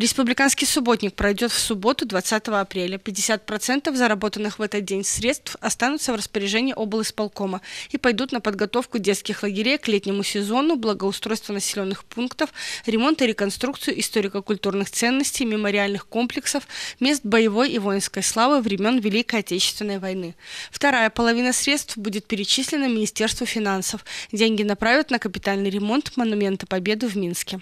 Республиканский субботник пройдет в субботу 20 апреля. 50% заработанных в этот день средств останутся в распоряжении облсполкома и пойдут на подготовку детских лагерей к летнему сезону, благоустройство населенных пунктов, ремонт и реконструкцию историко-культурных ценностей, мемориальных комплексов, мест боевой и воинской славы времен Великой Отечественной войны. Вторая половина средств будет перечислена Министерству финансов. Деньги направят на капитальный ремонт монумента Победы в Минске.